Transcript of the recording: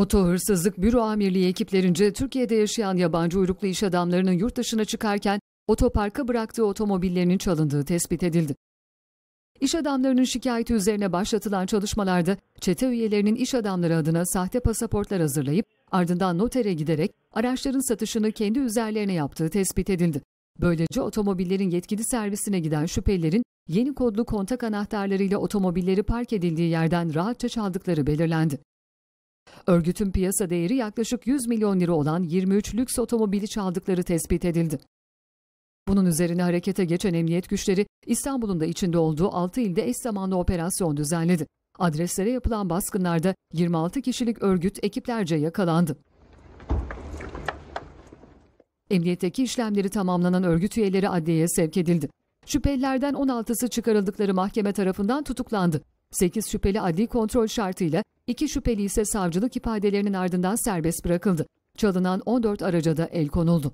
Oto Hırsızlık Büro Amirliği ekiplerince Türkiye'de yaşayan yabancı uyruklu iş adamlarının yurt dışına çıkarken otoparka bıraktığı otomobillerinin çalındığı tespit edildi. İş adamlarının şikayeti üzerine başlatılan çalışmalarda çete üyelerinin iş adamları adına sahte pasaportlar hazırlayıp ardından notere giderek araçların satışını kendi üzerlerine yaptığı tespit edildi. Böylece otomobillerin yetkili servisine giden şüphelilerin yeni kodlu kontak anahtarlarıyla otomobilleri park edildiği yerden rahatça çaldıkları belirlendi. Örgütün piyasa değeri yaklaşık 100 milyon lira olan 23 lüks otomobili çaldıkları tespit edildi. Bunun üzerine harekete geçen emniyet güçleri İstanbul'un da içinde olduğu 6 ilde eş zamanlı operasyon düzenledi. Adreslere yapılan baskınlarda 26 kişilik örgüt ekiplerce yakalandı. Emniyetteki işlemleri tamamlanan örgüt üyeleri adliyeye sevk edildi. Şüphelilerden 16'sı çıkarıldıkları mahkeme tarafından tutuklandı. 8 şüpheli adli kontrol şartıyla 2 şüpheli ise savcılık ifadelerinin ardından serbest bırakıldı. Çalınan 14 araca da el konuldu.